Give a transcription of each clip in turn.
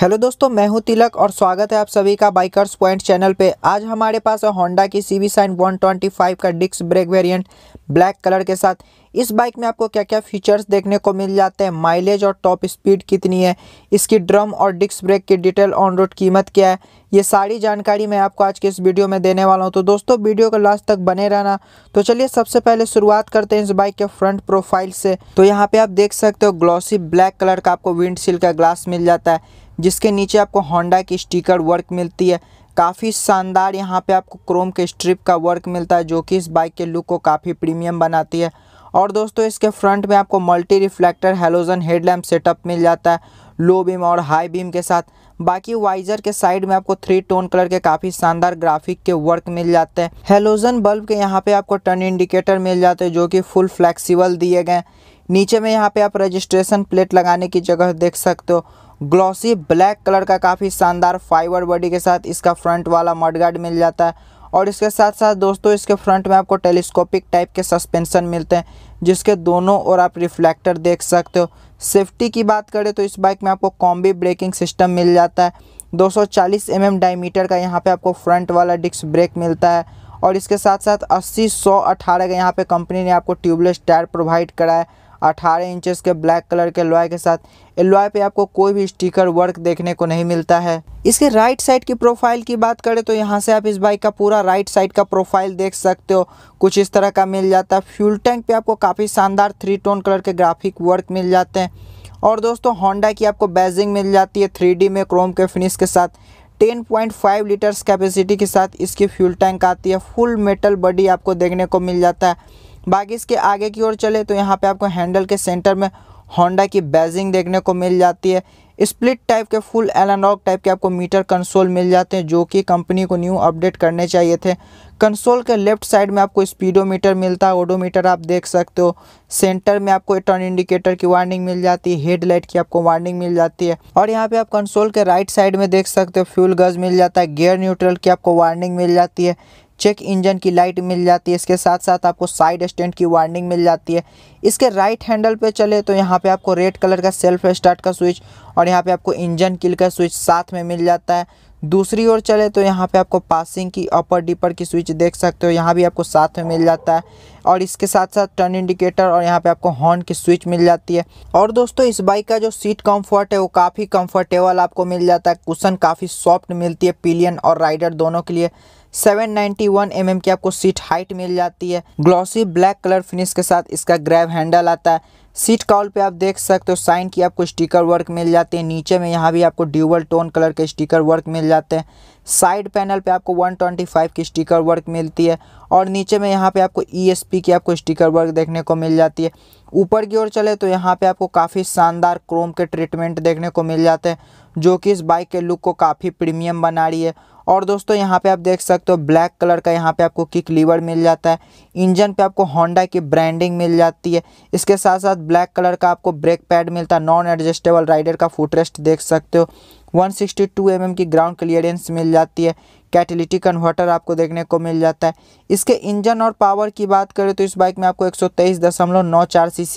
hello दोस्तों मैं हूं तिलक और स्वागत है आप सभी का बाइकर्स पॉइंट चैनल पे आज हमारे पास है होंडा की C B shine one twenty five का disc brake variant black colour के साथ इस बाइक में आपको क्या क्या फीचर्स देखने को मिल जाते हैं माइलेज और टॉप स्पीड कितनी है इसकी ड्रम और डिस्क ब्रेक की डिटेल ऑन रोड कीमत क्या है ये सारी जानकारी मैं आपको आज के इस वीडियो में देने वाला हूँ तो दोस्तों वीडियो को लास्ट तक बने रहना तो चलिए सबसे पहले शुरुआत करते हैं इस बाइक के फ्रंट प्रोफाइल से तो यहाँ पे आप देख सकते हो ग्लॉसी ब्लैक कलर का आपको विंडशील्ड का ग्लास मिल जाता है जिसके नीचे आपको होंडा की स्टिकर वर्क मिलती है काफ़ी शानदार यहाँ पे आपको क्रोम के स्ट्रिप का वर्क मिलता है जो कि इस बाइक के लुक को काफ़ी प्रीमियम बनाती है और दोस्तों इसके फ्रंट में आपको multi reflector halogen headlamp setup मिल जाता है लो बीम और हाई बीम के साथ बाकी वाइजर के साइड में आपको थ्री टोन कलर के काफ़ी शानदार ग्राफिक के वर्क मिल जाते हैं हेलोजन बल्ब के यहाँ पे आपको टर्न इंडिकेटर मिल जाते हैं जो कि फुल फ्लेक्सिबल दिए गए नीचे में यहाँ पे आप रजिस्ट्रेशन प्लेट लगाने की जगह देख सकते हो ग्लॉसी ब्लैक कलर का काफ़ी शानदार फाइबर बॉडी के साथ इसका फ्रंट वाला मडगार्ड मिल जाता है और इसके साथ साथ दोस्तों इसके फ्रंट में आपको टेलीस्कोपिक टाइप के सस्पेंशन मिलते हैं जिसके दोनों ओर आप रिफ्लेक्टर देख सकते हो सेफ्टी की बात करें तो इस बाइक में आपको कॉम्बी ब्रेकिंग सिस्टम मिल जाता है 240 एम डायमीटर का यहाँ पे आपको फ्रंट वाला डिस्क ब्रेक मिलता है और इसके साथ साथ अस्सी सौ अठारह का यहाँ पर कंपनी ने आपको ट्यूबलेस टायर प्रोवाइड कराया अठारह इंचज़ के ब्लैक कलर के लॉय के साथ एलॉय पे आपको कोई भी स्टिकर वर्क देखने को नहीं मिलता है इसके राइट साइड की प्रोफाइल की बात करें तो यहाँ से आप इस बाइक का पूरा राइट साइड का प्रोफाइल देख सकते हो कुछ इस तरह का मिल जाता है फ्यूल टैंक पे आपको काफ़ी शानदार थ्री टोन कलर के ग्राफिक वर्क मिल जाते हैं और दोस्तों होंडा की आपको बैजिंग मिल जाती है थ्री में क्रोम के फिनिश के साथ 10.5 लीटर्स कैपेसिटी के साथ इसकी फ्यूल टैंक आती है फुल मेटल बॉडी आपको देखने को मिल जाता है बाकी इसके आगे की ओर चले तो यहाँ पे आपको हैंडल के सेंटर में होंडा की बैजिंग देखने को मिल जाती है स्प्लिट टाइप के फुल एनालॉग टाइप के आपको मीटर कंसोल मिल जाते हैं जो कि कंपनी को न्यू अपडेट करने चाहिए थे कंसोल के लेफ्ट साइड में आपको स्पीडोमीटर मिलता है ओडोमीटर आप देख सकते हो सेंटर में आपको टर्न इंडिकेटर की वार्निंग मिल जाती है हेडलाइट की आपको वार्निंग मिल जाती है और यहाँ पे आप कंसोल के राइट साइड में देख सकते हो फ्यूल गज मिल जाता है गेयर न्यूट्रल की आपको वार्निंग मिल जाती है चेक इंजन की लाइट मिल जाती है इसके साथ साथ आपको साइड स्टैंड की वार्निंग मिल जाती है इसके राइट हैंडल पे चले तो यहाँ पे आपको रेड कलर का सेल्फ स्टार्ट का स्विच और यहाँ पे आपको इंजन किल का स्विच साथ में मिल जाता है दूसरी ओर चले तो यहाँ पे आपको पासिंग की अपर डिपर की स्विच देख सकते हो यहाँ भी आपको साथ में मिल जाता है और इसके साथ साथ टर्न इंडिकेटर और यहाँ पे आपको हॉर्न की स्विच मिल जाती है और दोस्तों इस बाइक का जो सीट कंफर्ट है वो काफ़ी कंफर्टेबल आपको मिल जाता है कुशन काफ़ी सॉफ्ट मिलती है पिलियन और राइडर दोनों के लिए 791 mm की आपको सीट हाइट मिल जाती है ग्लॉसी ब्लैक कलर फिनिश के साथ इसका ग्रैब हैंडल आता है सीट कॉल पे आप देख सकते हो साइन की आपको स्टिकर वर्क मिल जाते हैं नीचे में यहाँ भी आपको ड्यूबल टोन कलर के स्टिकर वर्क मिल जाते हैं साइड पैनल पे आपको 125 की स्टिकर वर्क मिलती है और नीचे में यहाँ पे आपको ई e की आपको स्टिकर वर्क देखने को मिल जाती है ऊपर की ओर चले तो यहाँ पे आपको काफ़ी शानदार क्रोम के ट्रीटमेंट देखने को मिल जाते हैं जो कि इस बाइक के लुक को काफ़ी प्रीमियम बना रही है और दोस्तों यहाँ पे आप देख सकते हो ब्लैक कलर का यहाँ पे आपको किक लीवर मिल जाता है इंजन पे आपको होंडा की ब्रांडिंग मिल जाती है इसके साथ साथ ब्लैक कलर का आपको ब्रेक पैड मिलता है नॉन एडजस्टेबल राइडर का फुटरेस्ट देख सकते हो 162 mm की ग्राउंड क्लियरेंस मिल जाती है कैटलिटिक कन्वर्टर आपको देखने को मिल जाता है इसके इंजन और पावर की बात करें तो इस बाइक में आपको एक सौ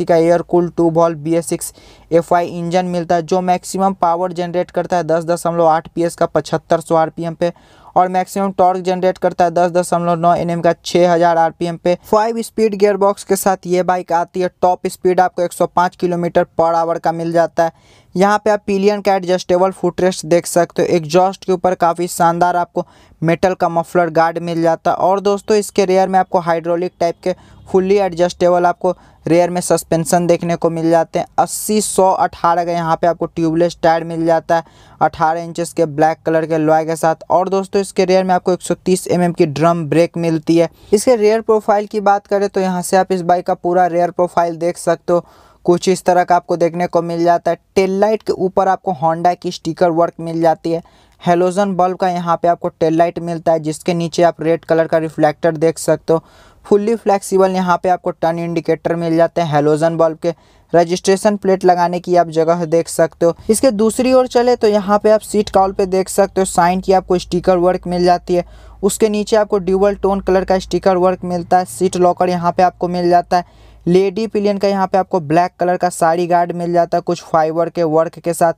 का air cool two valve B S six F I engine मिलता है जो मैक्सिमम पावर जनरेट करता है 10.8 दशमलव का 7500 आरपीएम पे और मैक्सिमम टॉर्क जनरेट करता है दस दशमलव नौ एन का 6000 आरपीएम पे फाइव स्पीड गियर बॉक्स के साथ ये बाइक आती है टॉप स्पीड आपको 105 किलोमीटर पर आवर का मिल जाता है यहाँ पे आप पिलियन का एडजस्टेबल फुटरेस्ट देख सकते हो एग्जॉस्ट के ऊपर काफ़ी शानदार आपको मेटल का मफलर गार्ड मिल जाता है और दोस्तों इसके रेयर में आपको हाइड्रोलिक टाइप के फुल्ली एडजस्टेबल आपको रेयर में सस्पेंसन देखने को मिल जाते हैं अस्सी सौ अठारह का यहाँ पे आपको ट्यूबलेस टायर मिल जाता है अठारह इंचेस के ब्लैक कलर के लॉय के साथ और दोस्तों इसके रेयर में आपको 130 एमएम mm की ड्रम ब्रेक मिलती है इसके रेयर प्रोफाइल की बात करें तो यहाँ से आप इस बाइक का पूरा रेयर प्रोफाइल देख सकते हो कुछ इस तरह का आपको देखने को मिल जाता है टेल लाइट के ऊपर आपको होंडा की स्टिकर वर्क मिल जाती है हेलोजन बल्ब का यहाँ पे आपको टेल लाइट मिलता है जिसके नीचे आप रेड कलर का रिफ्लेक्टर देख सकते हो फुल्ली फ्लेक्सिबल यहाँ पे आपको टर्न इंडिकेटर मिल जाते हैं हेलोजन बल्ब के रजिस्ट्रेशन प्लेट लगाने की आप जगह देख सकते हो इसके दूसरी ओर चले तो यहाँ पे आप सीट कॉल पे देख सकते हो साइन की आपको स्टिकर वर्क मिल जाती है उसके नीचे आपको ड्यूबल टोन कलर का स्टिकर वर्क मिलता है सीट लॉकर यहाँ पे आपको मिल जाता है लेडी पिलियन का यहाँ पे आपको ब्लैक कलर का साड़ी गार्ड मिल जाता है कुछ फाइबर के वर्क के साथ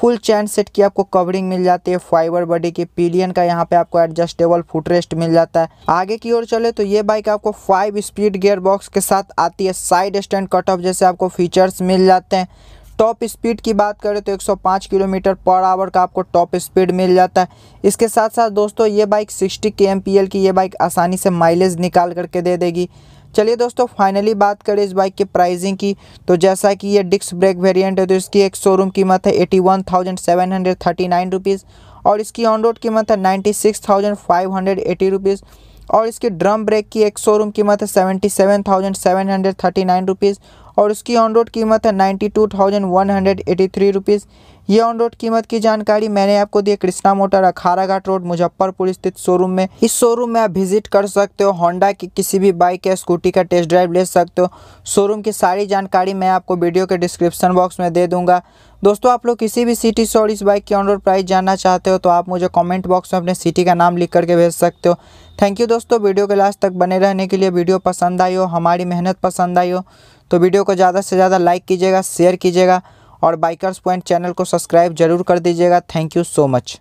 फुल चैन सेट की आपको कवरिंग मिल जाती है फाइबर बॉडी की पिलियन का यहाँ पे आपको एडजस्टेबल फुटरेस्ट मिल जाता है आगे की ओर चले तो ये बाइक आपको फाइव स्पीड गियर बॉक्स के साथ आती है साइड स्टैंड कट ऑफ जैसे आपको फीचर्स मिल जाते हैं टॉप स्पीड की बात करें तो 105 किलोमीटर पर आवर का आपको टॉप स्पीड मिल जाता है इसके साथ साथ दोस्तों ये बाइक 60 के की ये बाइक आसानी से माइलेज निकाल करके दे देगी चलिए दोस्तों फाइनली बात करें इस बाइक की प्राइसिंग की तो जैसा कि ये डिस्क ब्रेक वेरिएंट है तो इसकी एक शोरूम कीमत है eighty one thousand seven hundred thirty nine rupees और इसकी ऑन रोड कीमत है ninety six thousand five hundred eighty rupees और इसकी ड्रम ब्रेक की एक शोरूम कीमत है seventy seven thousand seven hundred thirty nine rupees और उसकी ऑन रोड कीमत है ninety two thousand one hundred eighty three rupees ये ऑन रोड कीमत की जानकारी मैंने आपको दी कृष्णा मोटर अखारा घाट रोड मुजफ्फरपुर स्थित शोरूम में इस शोरूम में आप विजिट कर सकते हो होंडा की किसी भी बाइक या स्कूटी का टेस्ट ड्राइव ले सकते हो शोरूम की सारी जानकारी मैं आपको वीडियो के डिस्क्रिप्शन बॉक्स में दे दूंगा दोस्तों आप लोग किसी भी सिटी से और इस बाइक की ऑन रोड प्राइस जानना चाहते हो तो आप मुझे कमेंट बॉक्स में अपने सिटी का नाम लिख करके भेज सकते हो थैंक यू दोस्तों वीडियो के लास्ट तक बने रहने के लिए वीडियो पसंद आई हो हमारी मेहनत पसंद आई हो तो वीडियो को ज़्यादा से ज़्यादा लाइक कीजिएगा शेयर कीजिएगा और बाइकर्स पॉइंट चैनल को सब्सक्राइब जरूर कर दीजिएगा थैंक यू सो मच